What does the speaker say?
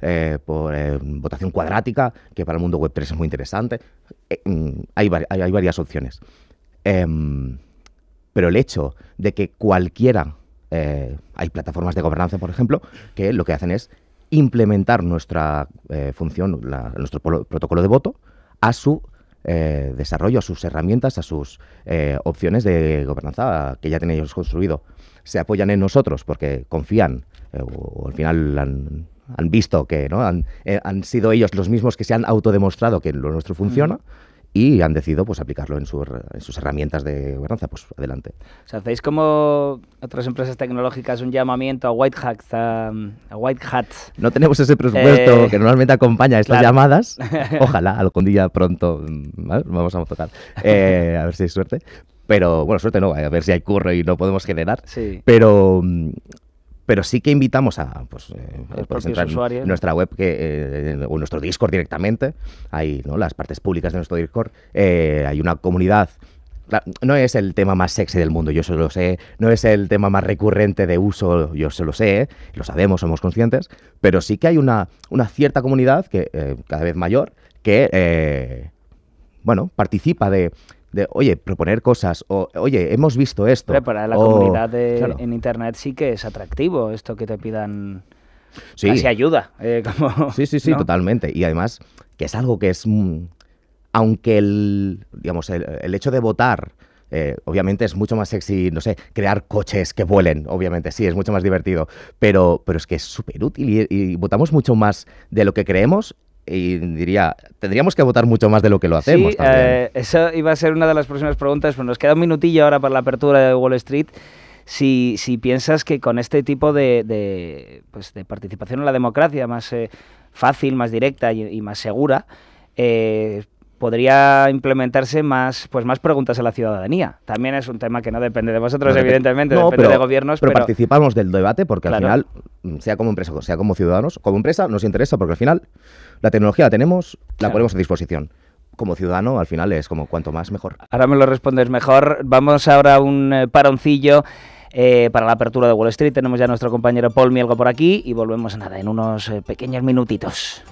Eh, por eh, votación cuadrática, que para el mundo web 3 es muy interesante. Eh, mm, hay, hay, varias opciones. Em, pero el hecho de que cualquiera, hay plataformas de gobernanza, por ejemplo, que lo que hacen es implementar nuestra función, nuestro protocolo de voto, a su desarrollo, a sus herramientas, a sus opciones de gobernanza que ya tienen construido. Se apoyan en nosotros porque confían, o, al final han visto que ¿no? han, eh, han sido ellos los mismos que se han autodemostrado que lo nuestro mm. funciona. y han decidido pues aplicarlo en, en sus herramientas de gobernanza, pues adelante. O sea, hacéis como otras empresas tecnológicas un llamamiento a white hats, a, white No tenemos ese presupuesto eh, que normalmente acompaña estas llamadas. Ojalá algún condilla pronto mm, ¿vale? vamos a tocar. Eh, a ver si hay suerte. Pero bueno, suerte no, a ver si hay curro y no podemos generar. Sí. Pero mm, pero sí que invitamos a pues, eh, pues nuestra web eh, o nuestro Discord directamente, Hay ¿no? las partes públicas de nuestro Discord, eh, hay una comunidad no es el tema más sexy del mundo, yo se lo sé, no es el tema más recurrente de uso, yo se lo sé, lo sabemos, somos conscientes, pero sí que hay una, una cierta comunidad que cada vez mayor que bueno, participa de de, oye, proponer cosas, oye, hemos visto esto. para la comunidad en Internet sí que es atractivo esto que te pidan sí. ayuda. Eh, sí, sí, sí, totalmente. Y además, que es algo que es... Mm, aunque el, digamos, el, hecho de votar... Eh, obviamente es mucho más sexy, no sé, crear coches que vuelen, obviamente, sí, es mucho más divertido, pero, pero es que es súper útil y, votamos mucho más de lo que creemos y diría, tendríamos que votar mucho más de lo que lo hacemos. Sí, eh, eso iba a ser una de las próximas preguntas, pero nos queda un minutillo ahora para la apertura de Wall Street. Si, piensas que con este tipo de, pues de participación en la democracia más eh, fácil, más directa y, más segura, eh, podría implementarse más pues más preguntas a la ciudadanía. También es un tema que no depende de vosotros, evidentemente, depende de gobiernos. Pero, participamos del debate porque al final, sea como empresa, o sea como ciudadanos, como empresa nos interesa porque al final la tecnología la tenemos, la ponemos a disposición como ciudadano, al final es como cuanto más mejor. Ahora me lo respondes mejor. Vamos ahora a un eh, paroncillo eh, para la apertura de Wall Street. Tenemos ya a nuestro compañero Paul Mielgo por aquí y volvemos a nada en unos eh, pequeños minutitos.